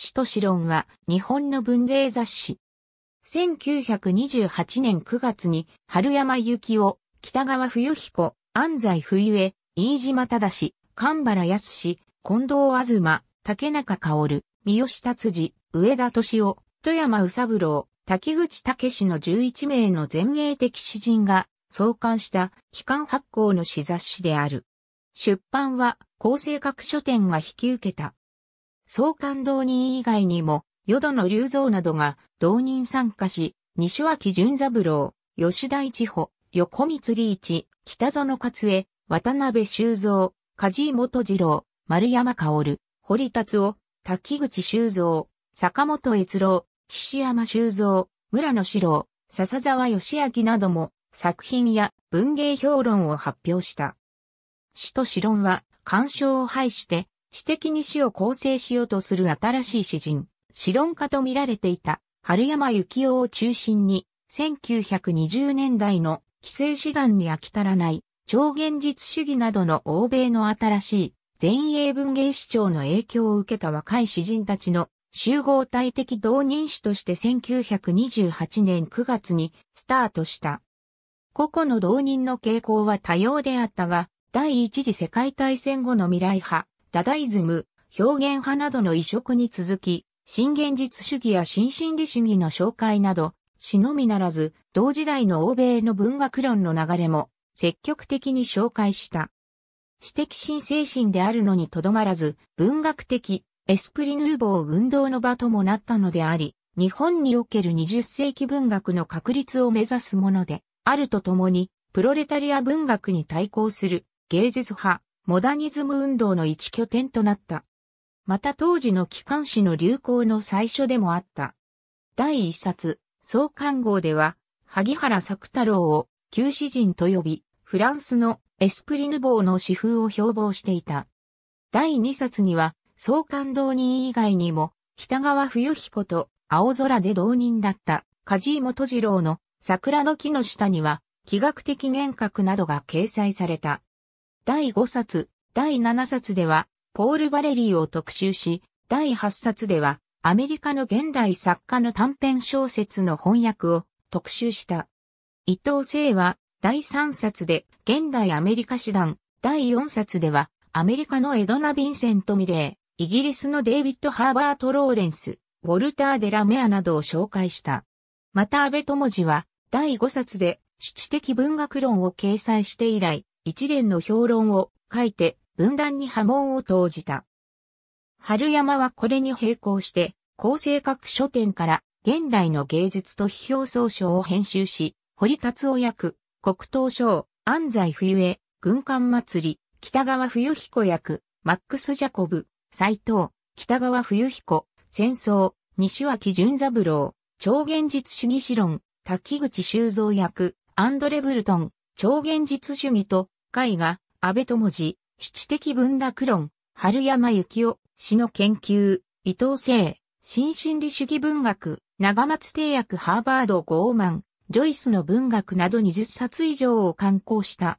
シトシ論は日本の文芸雑誌。1928年9月に春山幸夫、北川冬彦、安西冬江、飯島正、神原康、近藤東、竹中薫、三好達治、上田敏夫、富山宇三郎、滝口武の11名の前衛的詩人が創刊した機関発行の詩雑誌である。出版は厚生各書店が引き受けた。総監導人以外にも、淀野隆三などが同人参加し、西脇淳三郎、吉田一穂、横光理一、北園勝恵、渡辺修造、梶本次郎、丸山薫、堀達夫、滝口修造、坂本悦郎、岸山修造、村野志郎、笹沢義明なども作品や文芸評論を発表した。詩と詩論は鑑賞を廃して私的に死を構成しようとする新しい詩人、詩論家と見られていた春山幸夫を中心に、1920年代の既成手団に飽き足らない超現実主義などの欧米の新しい前衛文芸市長の影響を受けた若い詩人たちの集合体的同人誌として1928年9月にスタートした。個々の同人の傾向は多様であったが、第一次世界大戦後の未来派、ダダイズム、表現派などの移植に続き、新現実主義や新心理主義の紹介など、詩のみならず、同時代の欧米の文学論の流れも積極的に紹介した。私的新精神であるのにとどまらず、文学的、エスプリヌーボー運動の場ともなったのであり、日本における20世紀文学の確立を目指すもので、あるとともに、プロレタリア文学に対抗する芸術派、モダニズム運動の一拠点となった。また当時の機関誌の流行の最初でもあった。第一冊、創刊号では、萩原作太郎を旧詩人と呼び、フランスのエスプリヌボーの詩風を標榜していた。第二冊には、創刊同人以外にも、北川冬彦と青空で同人だった梶井元次郎の桜の木の下には、気学的幻覚などが掲載された。第5冊、第7冊では、ポール・バレリーを特集し、第8冊では、アメリカの現代作家の短編小説の翻訳を特集した。伊藤聖は、第3冊で、現代アメリカ史団、第4冊では、アメリカのエドナ・ヴィンセント・ミレー、イギリスのデイビッド・ハーバート・ローレンス、ウォルター・デラメアなどを紹介した。また安倍智次は、第5冊で、主知的文学論を掲載して以来、一連の評論を書いて分断に波紋を投じた。春山はこれに並行して、厚生各書店から現代の芸術と批評総称を編集し、堀達夫役、国東賞、安西冬江、軍艦祭り、北川冬彦役、マックス・ジャコブ、斎藤、北川冬彦、戦争、西脇淳三郎、超現実主義史論、滝口修造役、アンドレ・ブルトン、超現実主義と海が、安倍智次、主的文学論、春山幸夫、詩の研究、伊藤聖、新心理主義文学、長松定役ハーバード・ゴーマン、ジョイスの文学など20冊以上を刊行した。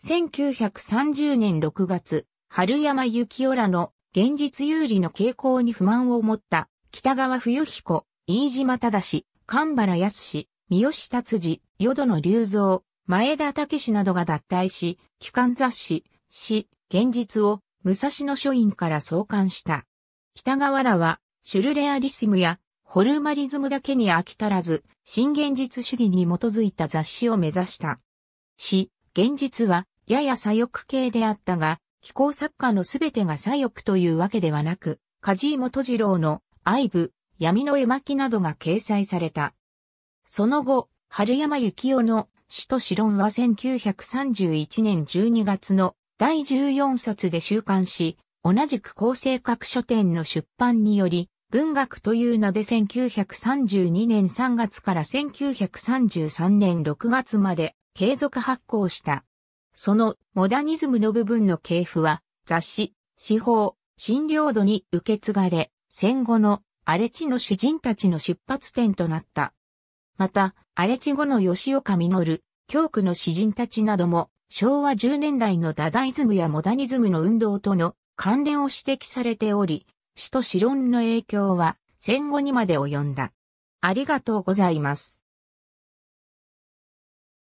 1930年6月、春山幸夫らの現実有利の傾向に不満を持った北川冬彦、飯島忠、神原康、三好達治、淀野隆三、前田武などが脱退し、機関雑誌、詩、現実を武蔵野書院から創刊した。北河原は、シュルレアリスムやホルマリズムだけに飽き足らず、新現実主義に基づいた雑誌を目指した。詩、現実は、やや左翼系であったが、気候作家のすべてが左翼というわけではなく、梶井元次郎の愛部、闇の絵巻などが掲載された。その後、春山幸夫の首都シロンは1931年12月の第14冊で収刊し、同じく厚生各書店の出版により、文学という名で1932年3月から1933年6月まで継続発行した。そのモダニズムの部分の系譜は雑誌、司法、診療度に受け継がれ、戦後の荒れ地の詩人たちの出発点となった。また、荒地後の吉岡実、教区の詩人たちなども、昭和10年代のダダイズムやモダニズムの運動との関連を指摘されており、詩と詩論の影響は戦後にまで及んだ。ありがとうございます。